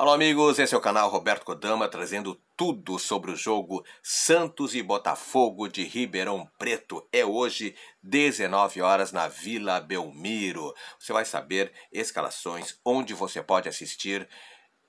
Alô, amigos, esse é o canal Roberto Kodama trazendo tudo sobre o jogo Santos e Botafogo de Ribeirão Preto. É hoje, 19 horas, na Vila Belmiro. Você vai saber escalações, onde você pode assistir,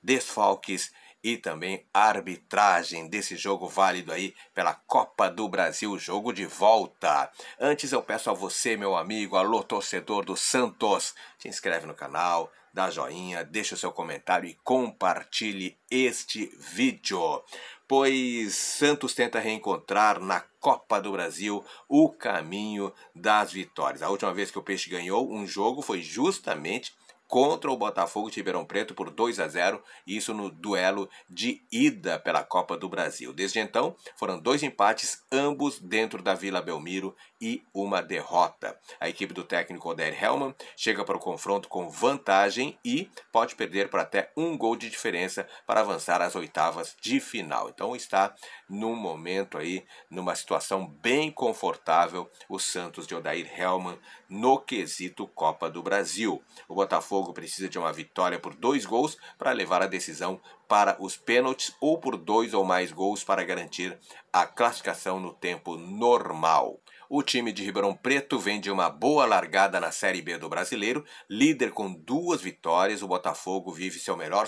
desfalques e também a arbitragem desse jogo válido aí pela Copa do Brasil, jogo de volta. Antes eu peço a você, meu amigo, alô torcedor do Santos, se inscreve no canal, dá joinha, deixa o seu comentário e compartilhe este vídeo. Pois Santos tenta reencontrar na Copa do Brasil o caminho das vitórias. A última vez que o Peixe ganhou um jogo foi justamente contra o Botafogo de Ribeirão Preto por 2 a 0, isso no duelo de ida pela Copa do Brasil. Desde então, foram dois empates, ambos dentro da Vila Belmiro e uma derrota. A equipe do técnico Oder Hellman chega para o confronto com vantagem e pode perder por até um gol de diferença para avançar às oitavas de final. Então está num momento aí, numa situação bem confortável o Santos de Odair Hellman no quesito Copa do Brasil. O Botafogo Botafogo precisa de uma vitória por dois gols para levar a decisão para os pênaltis ou por dois ou mais gols para garantir a classificação no tempo normal. O time de Ribeirão Preto vem de uma boa largada na Série B do Brasileiro, líder com duas vitórias. O Botafogo vive seu melhor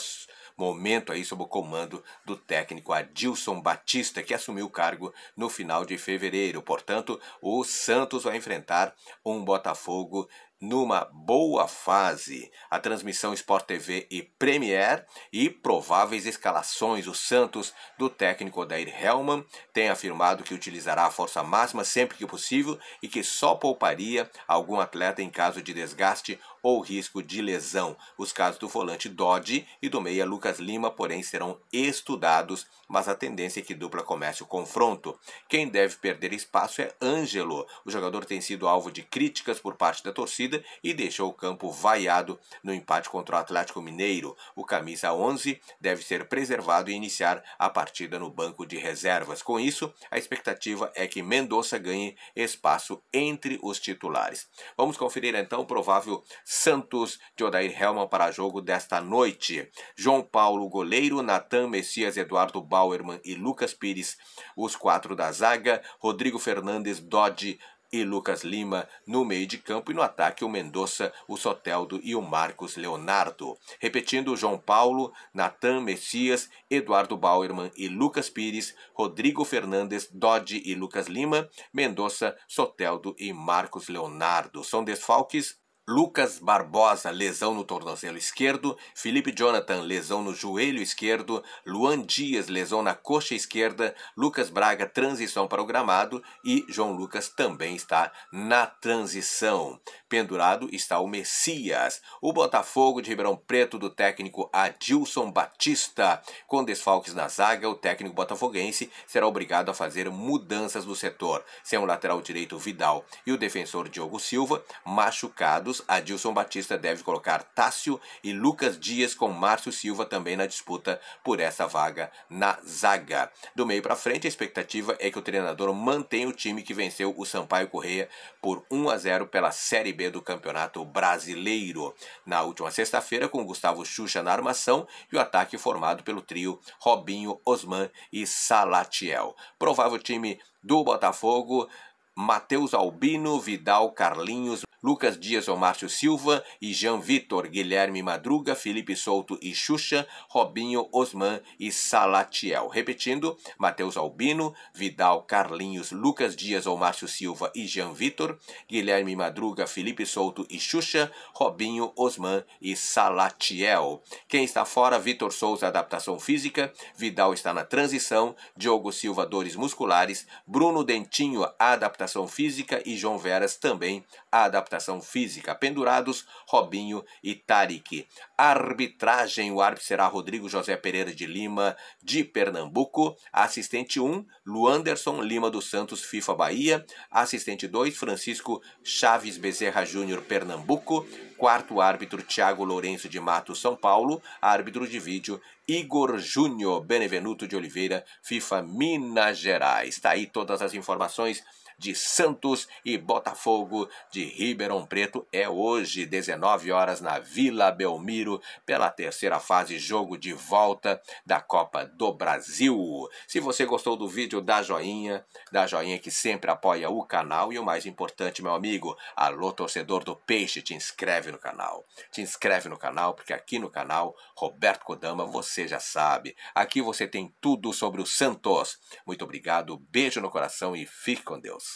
momento aí sob o comando do técnico Adilson Batista, que assumiu o cargo no final de fevereiro. Portanto, o Santos vai enfrentar um Botafogo numa boa fase. A transmissão Sport TV e Premier e prováveis escalações. O Santos, do técnico Odair Hellman, tem afirmado que utilizará a força máxima sempre que possível e que só pouparia algum atleta em caso de desgaste ou risco de lesão. Os casos do volante Dodge e do meia Lucas Lima, porém, serão estudados, mas a tendência é que dupla comece o confronto. Quem deve perder espaço é Ângelo. O jogador tem sido alvo de críticas por parte da torcida e deixou o campo vaiado no empate contra o Atlético Mineiro. O camisa 11 deve ser preservado e iniciar a partida no banco de reservas. Com isso, a expectativa é que Mendonça ganhe espaço entre os titulares. Vamos conferir então o provável Santos de Odair Helman para jogo desta noite. João Paulo, goleiro, Natan, Messias, Eduardo Bauerman e Lucas Pires, os quatro da zaga. Rodrigo Fernandes, Dodge, e Lucas Lima no meio de campo e no ataque o Mendonça, o Soteldo e o Marcos Leonardo. Repetindo, João Paulo, Natan Messias, Eduardo Bauerman e Lucas Pires, Rodrigo Fernandes, Dodge e Lucas Lima, Mendonça, Soteldo e Marcos Leonardo. São desfalques Lucas Barbosa, lesão no tornozelo esquerdo. Felipe Jonathan, lesão no joelho esquerdo. Luan Dias, lesão na coxa esquerda. Lucas Braga, transição para o gramado. E João Lucas também está na transição. Pendurado está o Messias. O Botafogo de Ribeirão Preto, do técnico Adilson Batista. Com desfalques na zaga, o técnico botafoguense será obrigado a fazer mudanças no setor. Sem o lateral direito Vidal e o defensor Diogo Silva, machucado lados, Adilson Batista deve colocar Tássio e Lucas Dias com Márcio Silva também na disputa por essa vaga na zaga. Do meio para frente, a expectativa é que o treinador mantenha o time que venceu o Sampaio Correia por 1 a 0 pela Série B do Campeonato Brasileiro. Na última sexta-feira, com Gustavo Xuxa na armação e o ataque formado pelo trio Robinho, Osman e Salatiel. Provável time do Botafogo Matheus Albino, Vidal Carlinhos, Lucas Dias ou Márcio Silva e Jean Vitor, Guilherme Madruga, Felipe Souto e Xuxa, Robinho Osman e Salatiel. Repetindo, Matheus Albino, Vidal Carlinhos, Lucas Dias ou Márcio Silva e Jean Vitor, Guilherme Madruga, Felipe Souto e Xuxa, Robinho Osman e Salatiel. Quem está fora? Vitor Souza, adaptação física, Vidal está na transição, Diogo Silva, dores musculares, Bruno Dentinho, adaptação adaptação física e João Veras também a adaptação física. Pendurados, Robinho e Tarik. Arbitragem, o árbitro será Rodrigo José Pereira de Lima, de Pernambuco. Assistente 1, Luanderson Lima dos Santos, FIFA Bahia. Assistente 2, Francisco Chaves Bezerra Júnior, Pernambuco. Quarto árbitro, Tiago Lourenço de Mato São Paulo. Árbitro de vídeo, Igor Júnior Benevenuto de Oliveira, FIFA Minas Gerais. Está aí todas as informações de Santos e Botafogo de Ribeirão Preto é hoje, 19 horas, na Vila Belmiro, pela terceira fase, jogo de volta da Copa do Brasil. Se você gostou do vídeo, dá joinha, dá joinha que sempre apoia o canal e o mais importante, meu amigo, alô torcedor do Peixe, te inscreve no canal. Te inscreve no canal, porque aqui no canal, Roberto Kodama, você já sabe. Aqui você tem tudo sobre o Santos. Muito obrigado, beijo no coração e fique com Deus.